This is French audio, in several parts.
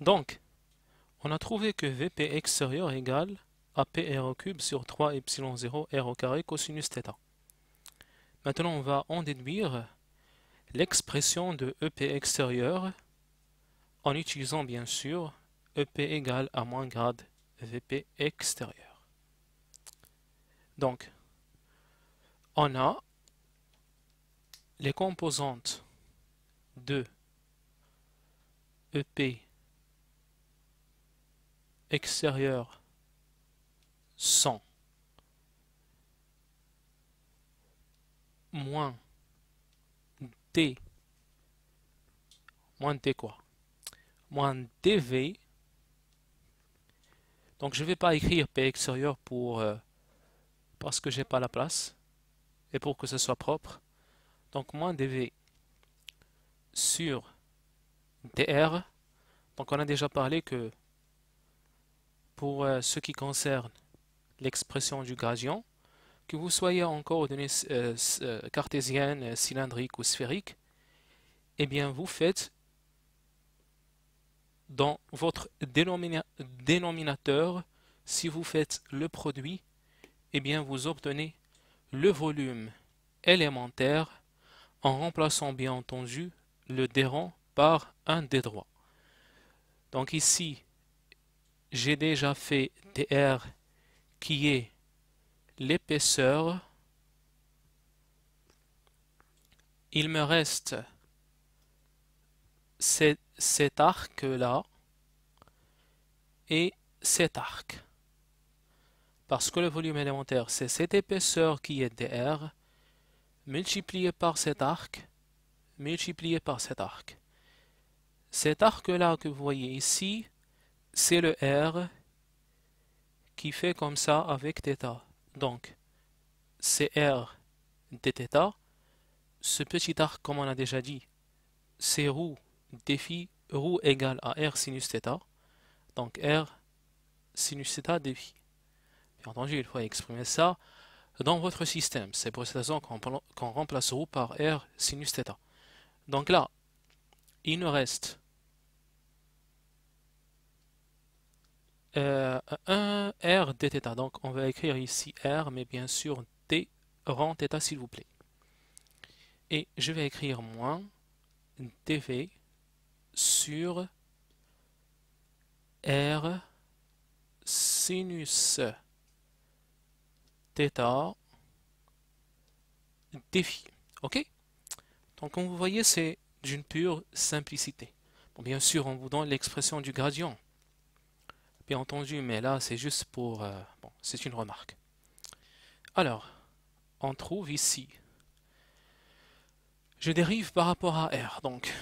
Donc, on a trouvé que Vp extérieur égale à au cube sur 3 epsilon 0 R au carré cosinus θ. Maintenant, on va en déduire l'expression de EP extérieur en utilisant bien sûr EP égale à moins grade Vp extérieur. Donc, on a les composantes de EP extérieur 100 moins T moins T quoi moins DV donc je vais pas écrire P extérieur pour euh, parce que j'ai pas la place et pour que ce soit propre donc moins DV sur DR donc on a déjà parlé que pour euh, ce qui concerne l'expression du gradient, que vous soyez en coordonnées euh, euh, cartésiennes, cylindriques ou sphériques, eh bien vous faites dans votre dénominateur, si vous faites le produit, eh bien vous obtenez le volume élémentaire en remplaçant bien entendu le dérant par un dédroit. Donc ici, j'ai déjà fait dr qui est l'épaisseur. Il me reste cet, arc-là et cet arc. Parce que le volume élémentaire, c'est cette épaisseur qui est dr multiplié par cet arc, multiplié par cet arc. Cet arc-là que vous voyez ici, c'est le R qui fait comme ça avec θ. Donc, c'est r dθ, ce petit arc, comme on a déjà dit, c'est ρ défi ρ égale à R sinus θ. Donc R sinus θ défi. Bien entendu, il faut exprimer ça dans votre système. C'est pour cette raison qu'on remplace rou par R sinus θ. Donc là, il nous reste 1 euh, R dθ. Donc on va écrire ici R, mais bien sûr D rang s'il vous plaît. Et je vais écrire moins dV sur R sinus θ défi. Ok Donc comme vous voyez, c'est d'une pure simplicité. bien sûr, on vous donne l'expression du gradient bien entendu, mais là, c'est juste pour... Euh, bon, c'est une remarque. Alors, on trouve ici... Je dérive par rapport à R, donc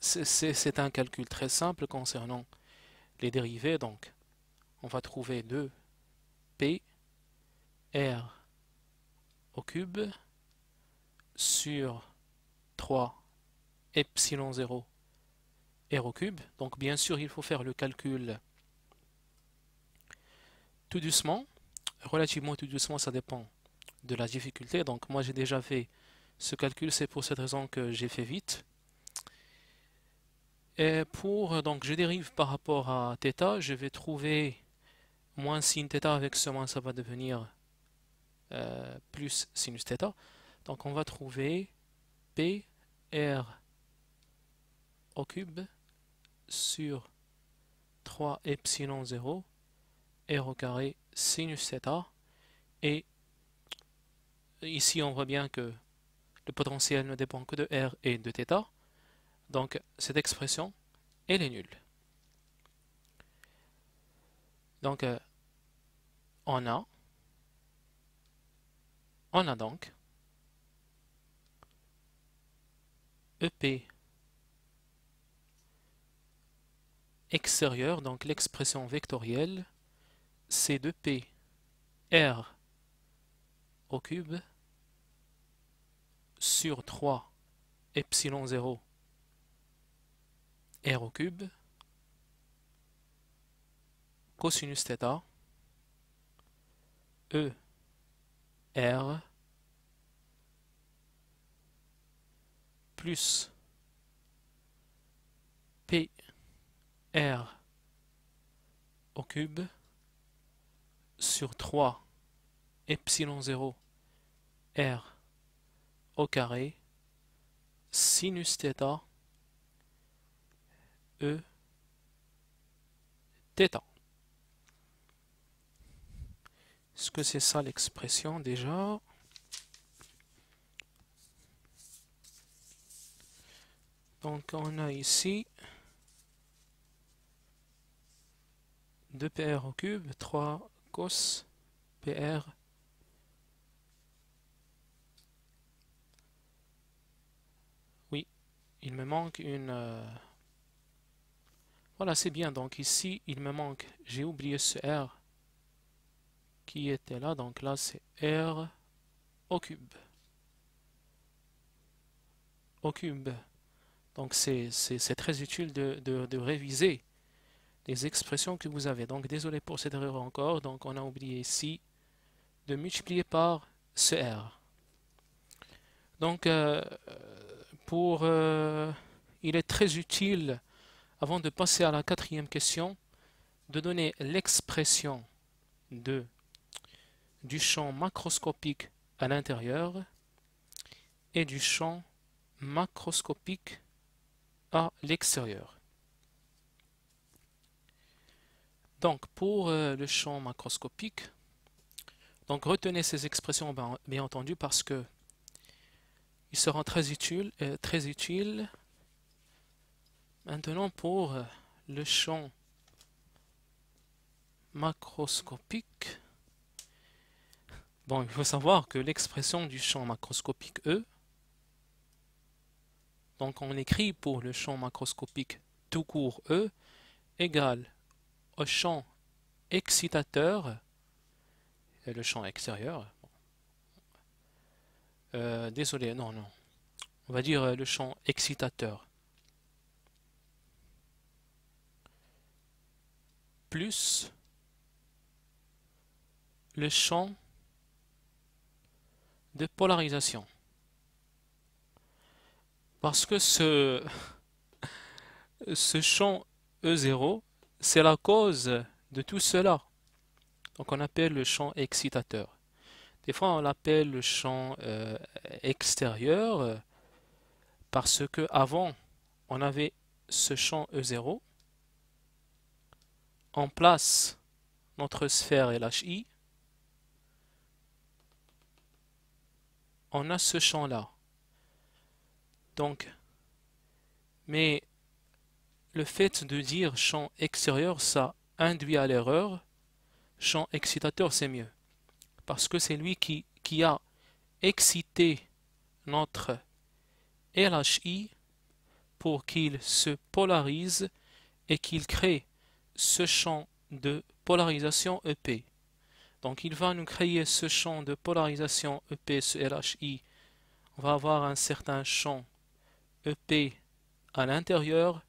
c'est un calcul très simple concernant les dérivés, donc on va trouver 2 P R au cube sur 3 epsilon 0 R au cube. Donc bien sûr, il faut faire le calcul tout doucement, relativement tout doucement, ça dépend de la difficulté. Donc moi j'ai déjà fait ce calcul, c'est pour cette raison que j'ai fait vite. Et pour, donc je dérive par rapport à θ, je vais trouver moins sin avec ce moins, ça va devenir euh, plus sinus Donc on va trouver P R au cube sur 3 epsilon 0 r au carré sinus Et ici, on voit bien que le potentiel ne dépend que de r et de θ. Donc, cette expression, elle est nulle. Donc, euh, on a, on a donc EP extérieur, donc l'expression vectorielle C 2 P R au cube sur 3 epsilon 0 R au cube cosinus θ E R plus P R au cube sur 3 epsilon 0 r au carré sinus Theta e Theta Est-ce que c'est ça l'expression déjà Donc on a ici 2 PR au cube, 3 cos PR oui il me manque une euh, voilà c'est bien donc ici il me manque j'ai oublié ce R qui était là donc là c'est R au cube au cube donc c'est très utile de, de réviser les expressions que vous avez. Donc désolé pour cette erreur encore. Donc on a oublié ici de multiplier par CR. Donc euh, pour, euh, il est très utile, avant de passer à la quatrième question, de donner l'expression de du champ macroscopique à l'intérieur et du champ macroscopique à l'extérieur. Donc, pour euh, le champ macroscopique, donc retenez ces expressions, ben, bien, entendu, parce que ils seront très utiles, euh, très maintenant pour euh, le champ macroscopique. Bon, il faut savoir que l'expression du champ macroscopique E, donc on écrit pour le champ macroscopique tout court E, égale champ excitateur, et euh, le champ extérieur. Euh, désolé, non, non. On va dire euh, le champ excitateur. Plus le champ de polarisation. Parce que ce, ce champ E0 c'est la cause de tout cela. Donc on appelle le champ excitateur. Des fois on l'appelle le champ euh, extérieur euh, parce que avant on avait ce champ E0. En place notre sphère LHI. On a ce champ là. Donc, mais le fait de dire champ extérieur, ça induit à l'erreur. Champ excitateur, c'est mieux. Parce que c'est lui qui, a excité notre LHI pour qu'il se polarise et qu'il crée ce champ de polarisation EP. Donc il va nous créer ce champ de polarisation EP, ce LHI. On va avoir un certain champ e EP à l'intérieur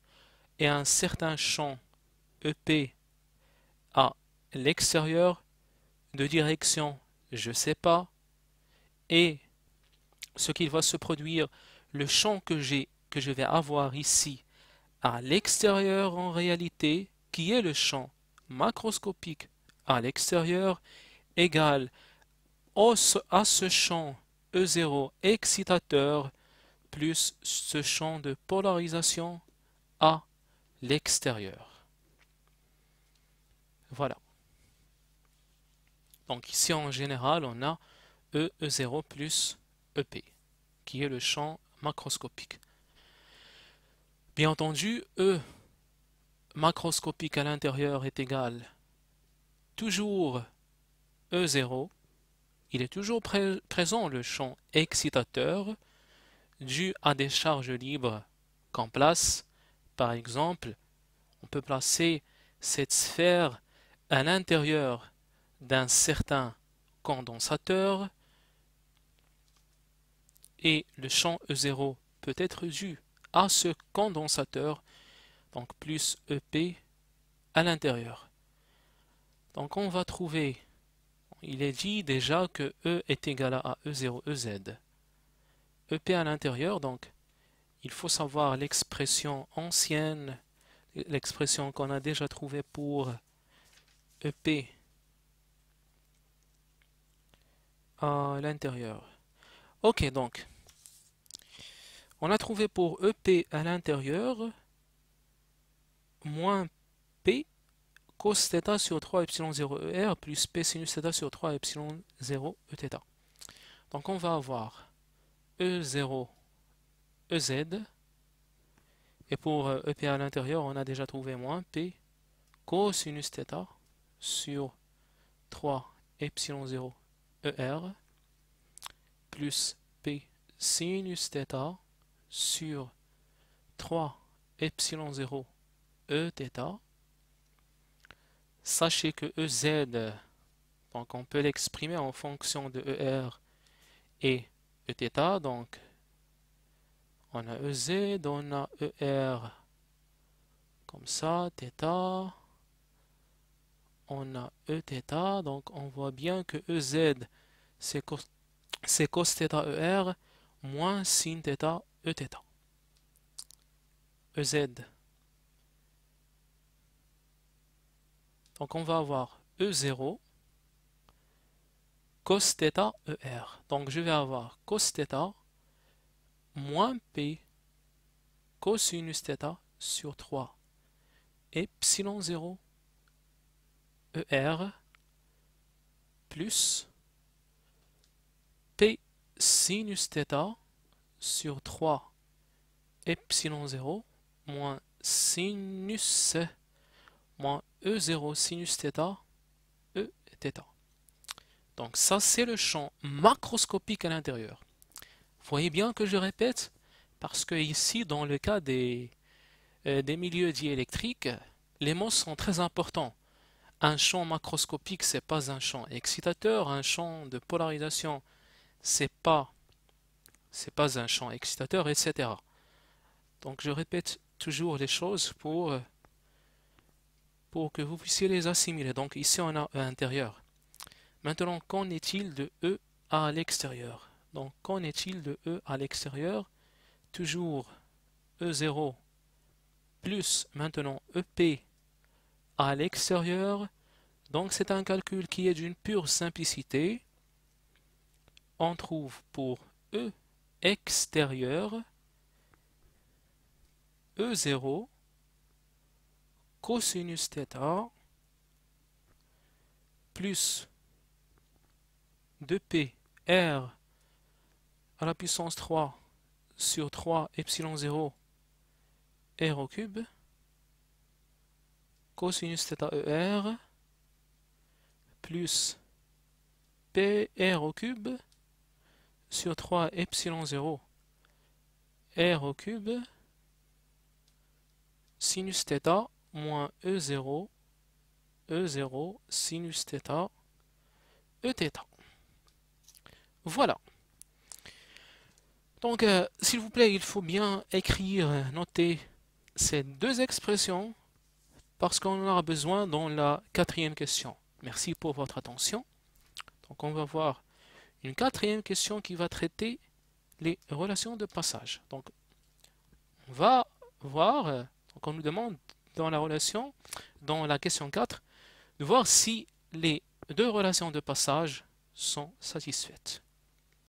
et un certain champ EP à l'extérieur de direction je sais pas et ce qu'il va se produire le champ que j'ai que je vais avoir ici à l'extérieur en réalité qui est le champ macroscopique à l'extérieur égale à ce champ E0 excitateur plus ce champ de polarisation A l'extérieur. Voilà. Donc ici en général, on a E, 0 e plus EP, qui est le champ macroscopique. Bien entendu, E macroscopique à l'intérieur est égal toujours E0, il est toujours présent le champ excitateur dû à des charges libres qu'en place par exemple, on peut placer cette sphère à l'intérieur d'un certain condensateur et le champ E0 peut être dû à ce condensateur, donc plus EP à l'intérieur. Donc on va trouver, il est dit déjà que E est égal à E0 EZ. EP à l'intérieur, donc il faut savoir l'expression ancienne, l'expression qu'on a déjà trouvée pour EP à l'intérieur. Ok, donc, on a trouvé pour EP à l'intérieur moins P cosθ sur 3 epsilon 0 ER plus P sinθ sur 3 epsilon 0 Eθ. Donc on va avoir E0 EZ. Et pour EP euh, e à l'intérieur, on a déjà trouvé moins P cosinus θ sur 3 epsilon 0 ER plus P sinus θ sur 3 epsilon 0 Eθ. Sachez que EZ, donc on peut l'exprimer en fonction de ER et Eθ, donc on a EZ, on a ER comme ça, θ. On a Eθ, donc on voit bien que EZ, c'est cos, ER moins sin θ EZ. E donc on va avoir E0 cos ER. Donc je vais avoir cos θ moins P cosinus θ sur 3 epsilon 0 ER plus P sinus θ sur 3 epsilon 0 moins sinus moins E0 sinus θ E θ. Donc ça c'est le champ macroscopique à l'intérieur. Voyez bien que je répète, parce que ici, dans le cas des, euh, milieux diélectriques, les mots sont très importants. Un champ macroscopique, c'est pas un champ excitateur. Un champ de polarisation, c'est pas, pas un champ excitateur, etc. Donc je répète toujours les choses pour, euh, pour que vous puissiez les assimiler. Donc ici on a E intérieur. Maintenant, qu'en est-il de E à l'extérieur donc, qu'en est-il de E à l'extérieur Toujours E0 plus maintenant EP à l'extérieur. Donc, c'est un calcul qui est d'une pure simplicité. On trouve pour E extérieur E0 cosinus θ plus 2 p r à la puissance 3 sur 3 epsilon 0 r au cube cosinus theta er plus p r au cube sur 3 epsilon 0 r au cube sinus theta moins E0 E0 sinus theta E theta. Voilà. Donc, euh, s'il vous plaît, il faut bien écrire, euh, noter ces deux expressions parce qu'on en aura besoin dans la quatrième question. Merci pour votre attention. Donc, on va voir une quatrième question qui va traiter les relations de passage. Donc, on va voir, euh, on nous demande dans la relation, dans la question 4, de voir si les deux relations de passage sont satisfaites.